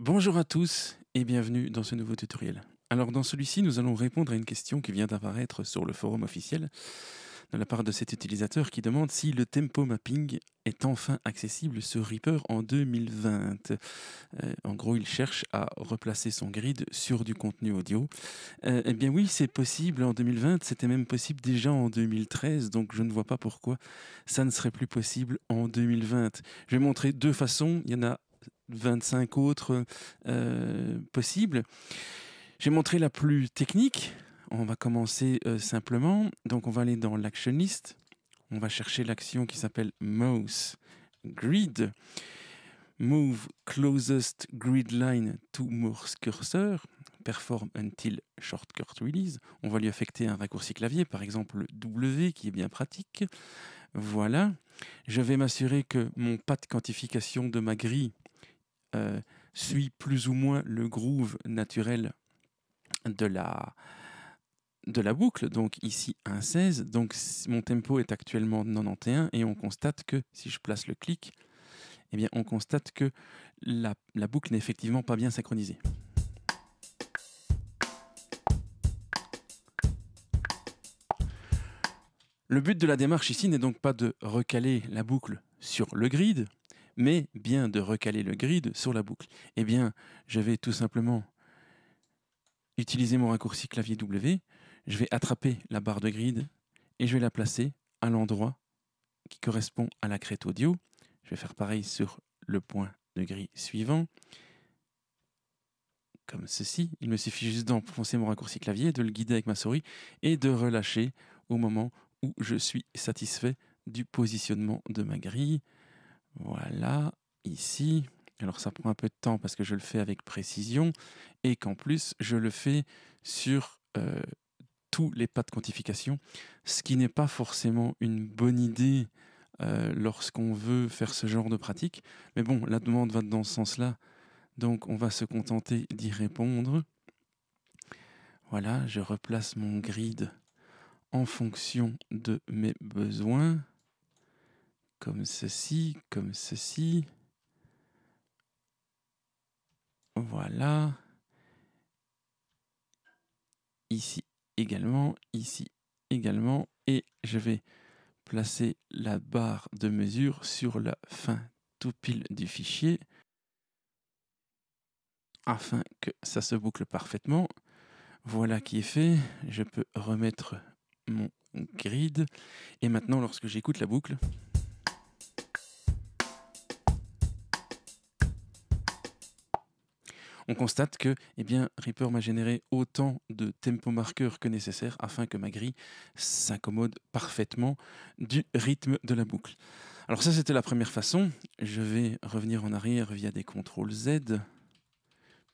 Bonjour à tous et bienvenue dans ce nouveau tutoriel. Alors dans celui-ci, nous allons répondre à une question qui vient d'apparaître sur le forum officiel de la part de cet utilisateur qui demande si le tempo mapping est enfin accessible sur Reaper en 2020. Euh, en gros, il cherche à replacer son grid sur du contenu audio. Euh, eh bien oui, c'est possible en 2020, c'était même possible déjà en 2013, donc je ne vois pas pourquoi ça ne serait plus possible en 2020. Je vais montrer deux façons, il y en a 25 autres euh, possibles. J'ai montré la plus technique. On va commencer euh, simplement. Donc on va aller dans l'action list. On va chercher l'action qui s'appelle mouse grid. Move closest grid line to mouse cursor. Perform until shortcut release. On va lui affecter un raccourci clavier, par exemple W qui est bien pratique. Voilà. Je vais m'assurer que mon pas de quantification de ma grille euh, suit plus ou moins le groove naturel de la, de la boucle, donc ici 1,16. Donc mon tempo est actuellement 91 et on constate que si je place le clic, eh bien on constate que la, la boucle n'est effectivement pas bien synchronisée. Le but de la démarche ici n'est donc pas de recaler la boucle sur le grid, mais bien de recaler le grid sur la boucle. Eh bien, je vais tout simplement utiliser mon raccourci clavier W, je vais attraper la barre de grid et je vais la placer à l'endroit qui correspond à la crête audio. Je vais faire pareil sur le point de grille suivant, comme ceci. Il me suffit juste d'enfoncer mon raccourci clavier, de le guider avec ma souris et de relâcher au moment où je suis satisfait du positionnement de ma grille. Voilà, ici. Alors ça prend un peu de temps parce que je le fais avec précision et qu'en plus je le fais sur euh, tous les pas de quantification, ce qui n'est pas forcément une bonne idée euh, lorsqu'on veut faire ce genre de pratique. Mais bon, la demande va dans ce sens-là, donc on va se contenter d'y répondre. Voilà, je replace mon grid en fonction de mes besoins comme ceci, comme ceci. Voilà. Ici également, ici également. Et je vais placer la barre de mesure sur la fin tout pile du fichier afin que ça se boucle parfaitement. Voilà qui est fait. Je peux remettre mon grid. Et maintenant, lorsque j'écoute la boucle, on constate que eh bien, Reaper m'a généré autant de tempo marqueurs que nécessaire afin que ma grille s'accommode parfaitement du rythme de la boucle. Alors ça c'était la première façon. Je vais revenir en arrière via des contrôles Z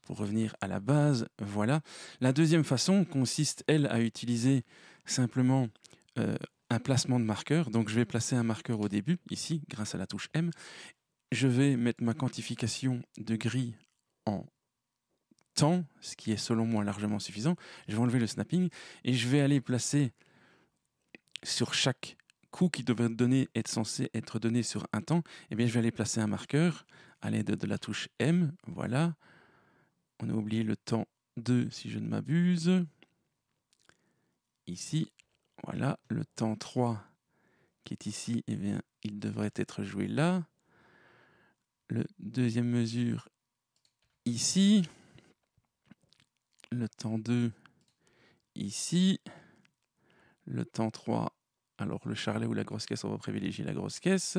pour revenir à la base. Voilà. La deuxième façon consiste, elle, à utiliser simplement euh, un placement de marqueur. Donc je vais placer un marqueur au début, ici, grâce à la touche M. Je vais mettre ma quantification de grille en temps, ce qui est selon moi largement suffisant, je vais enlever le snapping et je vais aller placer sur chaque coup qui devrait donner, être censé être donné sur un temps, eh bien, je vais aller placer un marqueur à l'aide de la touche M. Voilà. On a oublié le temps 2 si je ne m'abuse. Ici, voilà, le temps 3 qui est ici, eh bien, il devrait être joué là. Le deuxième mesure ici le temps 2 ici, le temps 3, alors le charlet ou la grosse caisse, on va privilégier la grosse caisse.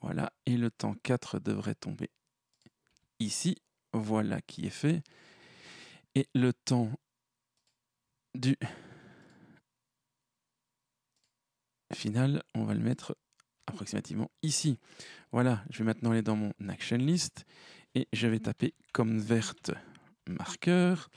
Voilà, et le temps 4 devrait tomber ici. Voilà qui est fait. Et le temps du final, on va le mettre approximativement ici. Voilà, je vais maintenant aller dans mon action list et je vais taper comme verte marqueur.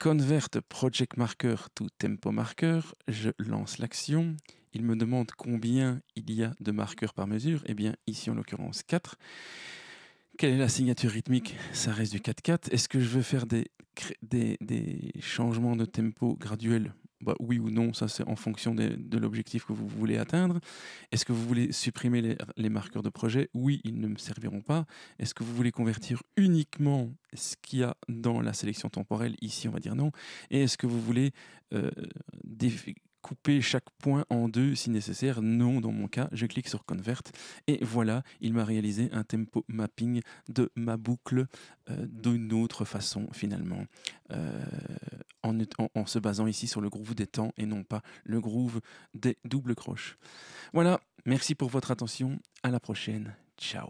Convert project marker to tempo marker. Je lance l'action. Il me demande combien il y a de marqueurs par mesure. Eh bien, ici en l'occurrence 4. Quelle est la signature rythmique Ça reste du 4-4. Est-ce que je veux faire des, des, des changements de tempo graduels bah, oui ou non, ça c'est en fonction de, l'objectif que vous voulez atteindre. Est-ce que vous voulez supprimer les, marqueurs de projet Oui, ils ne me serviront pas. Est-ce que vous voulez convertir uniquement ce qu'il y a dans la sélection temporelle Ici, on va dire non. Et est-ce que vous voulez euh, couper chaque point en deux si nécessaire. Non, dans mon cas, je clique sur Convert et voilà, il m'a réalisé un tempo mapping de ma boucle euh, d'une autre façon finalement. Euh, en, se basant ici sur le groove des temps et non pas le groove des doubles croches. Voilà, merci pour votre attention, à la prochaine, ciao